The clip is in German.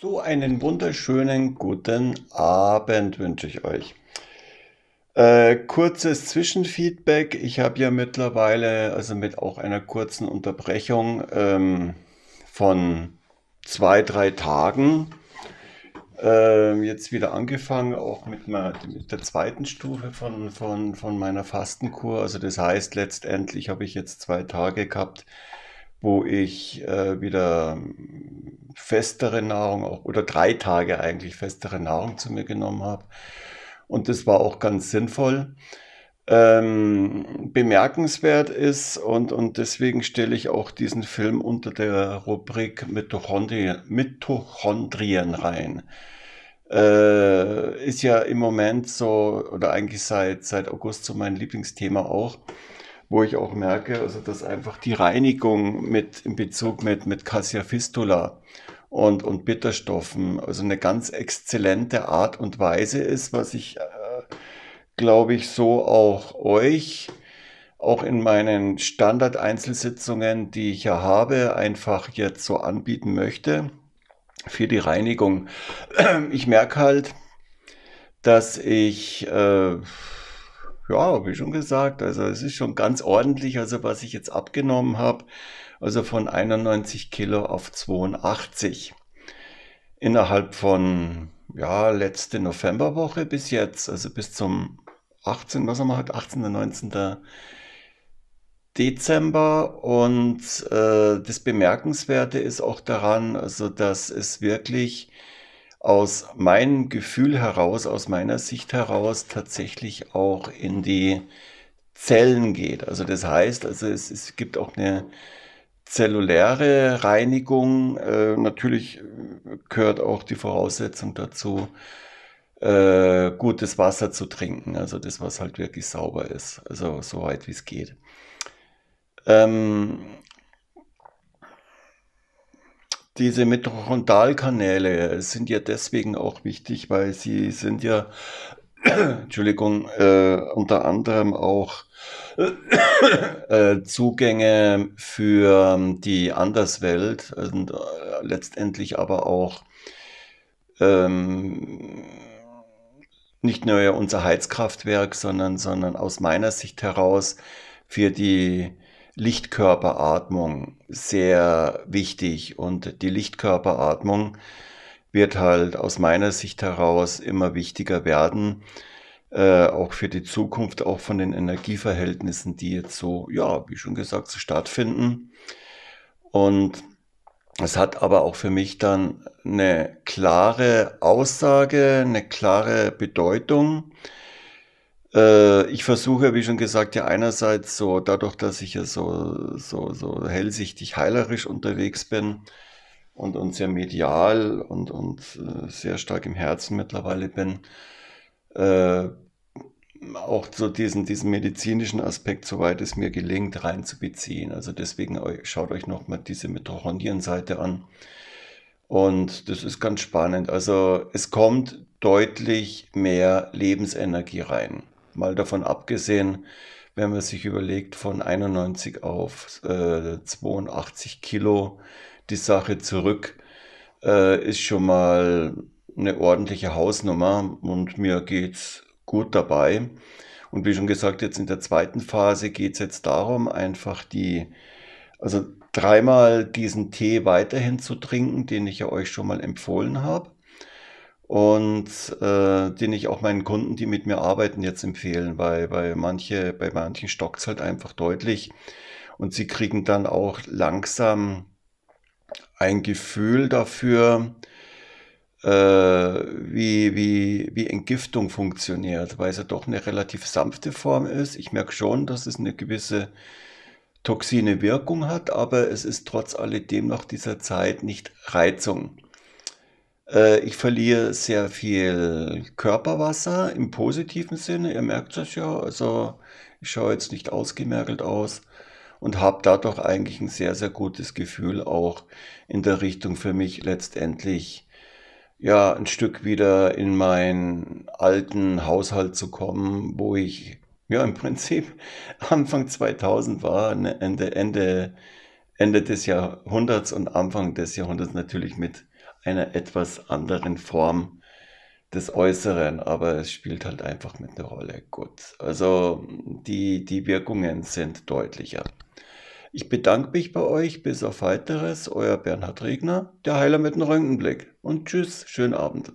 So einen wunderschönen guten Abend wünsche ich euch. Äh, kurzes Zwischenfeedback. Ich habe ja mittlerweile, also mit auch einer kurzen Unterbrechung ähm, von zwei, drei Tagen, äh, jetzt wieder angefangen, auch mit, mit der zweiten Stufe von, von, von meiner Fastenkur. Also das heißt, letztendlich habe ich jetzt zwei Tage gehabt, wo ich äh, wieder festere Nahrung auch, oder drei Tage eigentlich festere Nahrung zu mir genommen habe. Und das war auch ganz sinnvoll. Ähm, bemerkenswert ist und, und deswegen stelle ich auch diesen Film unter der Rubrik Mitochondrien, Mitochondrien rein. Äh, ist ja im Moment so, oder eigentlich seit, seit August so mein Lieblingsthema auch wo ich auch merke, also dass einfach die Reinigung mit in Bezug mit, mit Cassia Fistula und, und Bitterstoffen, also eine ganz exzellente Art und Weise ist, was ich, äh, glaube ich, so auch euch auch in meinen Standard-Einzelsitzungen, die ich ja habe, einfach jetzt so anbieten möchte für die Reinigung. Ich merke halt, dass ich äh, ja, wie schon gesagt, also es ist schon ganz ordentlich, also was ich jetzt abgenommen habe, also von 91 Kilo auf 82 innerhalb von ja, letzte Novemberwoche bis jetzt, also bis zum 18. was haben wir heute, 18. 19. Dezember und äh, das Bemerkenswerte ist auch daran, also dass es wirklich aus meinem Gefühl heraus, aus meiner Sicht heraus tatsächlich auch in die Zellen geht. Also das heißt, also es, es gibt auch eine zelluläre Reinigung. Äh, natürlich äh, gehört auch die Voraussetzung dazu, äh, gutes Wasser zu trinken. Also das, was halt wirklich sauber ist. Also so weit wie es geht. Ähm, diese Mitochondrialkanäle sind ja deswegen auch wichtig, weil sie sind ja, Entschuldigung, äh, unter anderem auch äh, Zugänge für ähm, die Anderswelt und äh, letztendlich aber auch ähm, nicht nur unser Heizkraftwerk, sondern, sondern aus meiner Sicht heraus für die Lichtkörperatmung sehr wichtig und die Lichtkörperatmung wird halt aus meiner Sicht heraus immer wichtiger werden, äh, auch für die Zukunft, auch von den Energieverhältnissen, die jetzt so, ja, wie schon gesagt, so stattfinden. Und es hat aber auch für mich dann eine klare Aussage, eine klare Bedeutung äh, ich versuche, wie schon gesagt, ja einerseits so, dadurch, dass ich ja so, so, so hellsichtig heilerisch unterwegs bin und, und sehr medial und, und äh, sehr stark im Herzen mittlerweile bin, äh, auch so diesen, diesen medizinischen Aspekt, soweit es mir gelingt, reinzubeziehen. Also deswegen schaut euch nochmal diese Mitochondrien-Seite an. Und das ist ganz spannend. Also es kommt deutlich mehr Lebensenergie rein. Mal davon abgesehen, wenn man sich überlegt, von 91 auf äh, 82 Kilo die Sache zurück, äh, ist schon mal eine ordentliche Hausnummer und mir geht es gut dabei. Und wie schon gesagt, jetzt in der zweiten Phase geht es jetzt darum, einfach die, also dreimal diesen Tee weiterhin zu trinken, den ich ja euch schon mal empfohlen habe und äh, den ich auch meinen Kunden, die mit mir arbeiten, jetzt empfehlen, weil weil manche, bei manchen stockt es halt einfach deutlich und sie kriegen dann auch langsam ein Gefühl dafür, äh, wie, wie, wie Entgiftung funktioniert, weil es ja doch eine relativ sanfte Form ist. Ich merke schon, dass es eine gewisse Toxine Wirkung hat, aber es ist trotz alledem nach dieser Zeit nicht Reizung. Äh, ich verliere sehr viel Körperwasser im positiven Sinne. Ihr merkt das ja. Also ich schaue jetzt nicht ausgemergelt aus und habe dadurch eigentlich ein sehr, sehr gutes Gefühl auch in der Richtung für mich letztendlich ja ein Stück wieder in meinen alten Haushalt zu kommen, wo ich ja im Prinzip Anfang 2000 war, ne, Ende, Ende, Ende des Jahrhunderts und Anfang des Jahrhunderts natürlich mit einer etwas anderen Form des Äußeren, aber es spielt halt einfach mit einer Rolle. Gut, also die, die Wirkungen sind deutlicher. Ich bedanke mich bei euch. Bis auf weiteres. Euer Bernhard Regner, der Heiler mit dem Röntgenblick. Und tschüss, schönen Abend.